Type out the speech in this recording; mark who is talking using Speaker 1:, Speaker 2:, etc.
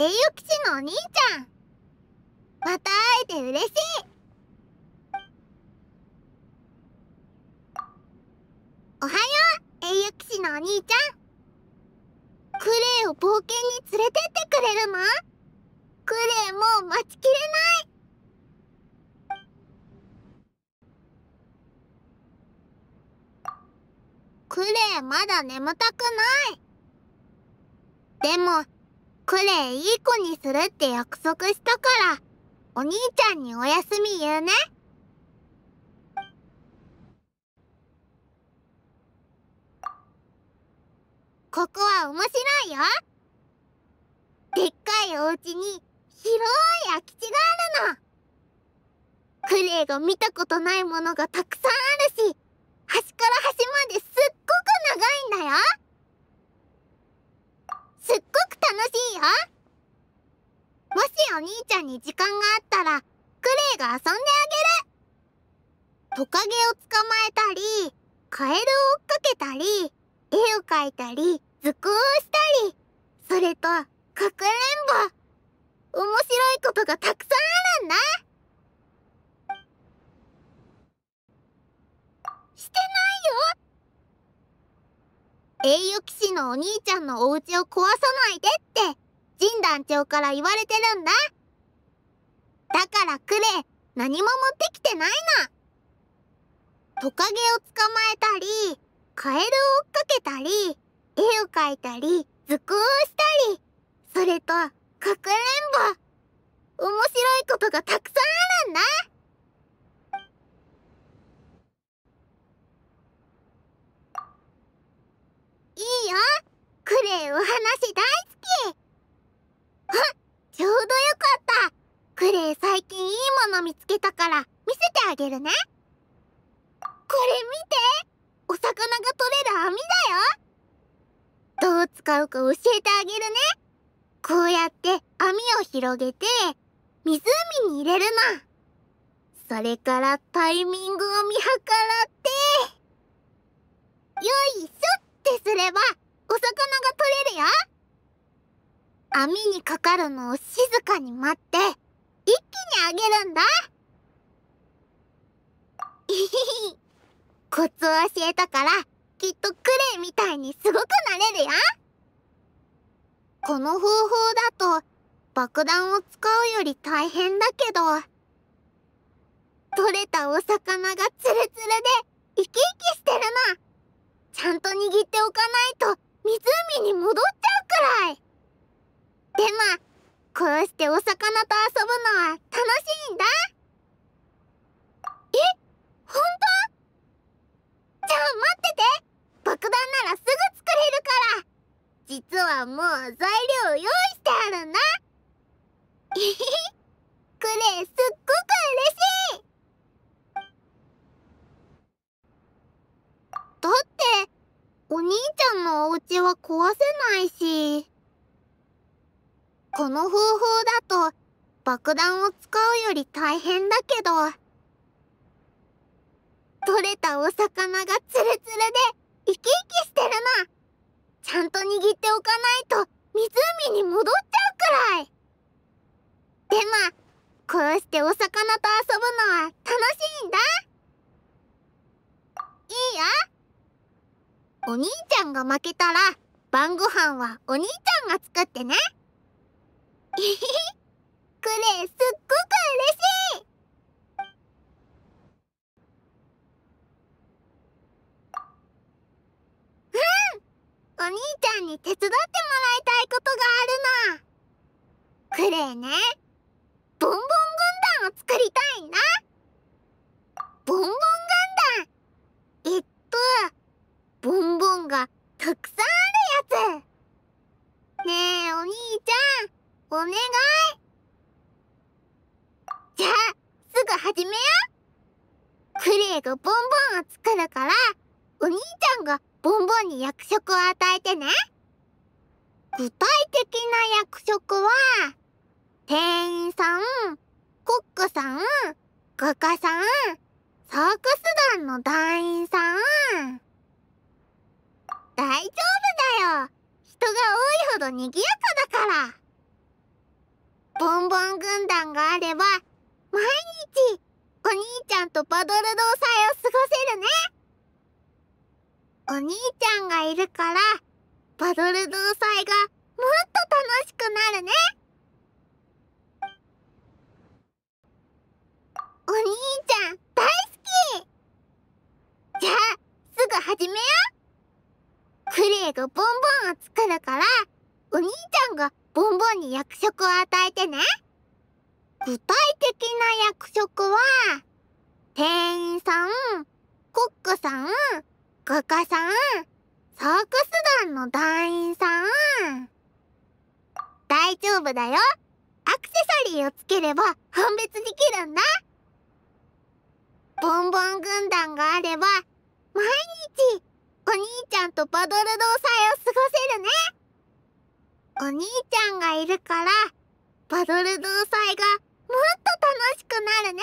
Speaker 1: 英雄騎士のお兄ちゃんまた会えて嬉しいおはよう英雄騎士のお兄ちゃんクレイを冒険に連れてってくれるのクレイもう待ちきれないクレイまだ眠たくないでもクレイいい子にするって約束したからお兄ちゃんにおやすみ言うねここは面白いよでっかいお家に広い空き地があるのクレイが見たことないものがたくさんあるし端から端まですっごく長いんだよお兄ちゃんに時間があったらクレイが遊んであげるトカゲを捕まえたりカエルを追っかけたり絵を描いたり図工をしたりそれとかくれんぼ面白いことがたくさんあるんだしてないよ英雄騎士のお兄ちゃんのお家を壊さないでってジン団長から言われてるんだ。だからクレイ、何も持ってきてないの。トカゲを捕まえたり、カエルを追っかけたり、絵を描いたり、図工をしたり、それと、かくれんぼ。面白いことがたくさんあるんだ。いいよ。クレイお話大見つけたから見せてあげるねこれ見てお魚が取れる網だよどう使うか教えてあげるねこうやって網を広げて湖に入れるのそれからタイミングを見計らってよいしょってすればお魚が取れるよ網にかかるのを静かに待って一気にあげるんだ コツを教えたからきっとクレイみたいにすごくなれるよこの方法だと爆弾を使うより大変だけど取れたお魚がツルツルで生き生きしてるなちゃんと握っておかないと湖に戻っちゃうくらいでもこうしてお魚と遊ぶのは楽しいんだえ本当じゃあ待ってて爆弾ならすぐ作れるから実はもう材料用意してあるんだクレイすっごく嬉しいだってお兄ちゃんのお家は壊せないし。この方法だと爆弾を使うより大変だけど取れたお魚がツルツルで生き生きしてるなちゃんと握っておかないと湖に戻っちゃうくらいでもこうしてお魚と遊ぶのは楽しいんだいいよお兄ちゃんが負けたら晩ご飯はお兄ちゃんが作ってね これすっごく嬉しいうんお兄ちゃんに手伝ってもらいたいことがあるのクレイねボンボン軍団を作りたいんだボンボン軍団えっとボンボンがたくさんあるお願いじゃあ、すぐ始めよクレイがボンボンを作るから、お兄ちゃんがボンボンに役職を与えてね。具体的な役職は、店員さん、コックさん、画家さん、サーカス団の団員さん。大丈夫だよ。人が多いほど賑やかだから。ボンボン軍団があれば毎日お兄ちゃんとバドル同祭を過ごせるねお兄ちゃんがいるからバドル同祭がもっと楽しくなるねお兄ちゃん大好きじゃあすぐ始めようクレイがボンボンを作るからお兄ちゃんがボンボンに役職を与えてね具体的な役職は店員さんコックさん画家さんサーカス団の団員さん大丈夫だよアクセサリーをつければ判別できるんだボンボン軍団があれば毎日お兄ちゃんとパドルのおさえを過ごせるねお兄ちゃんがいるからバドルドゥがもっと楽しくなるね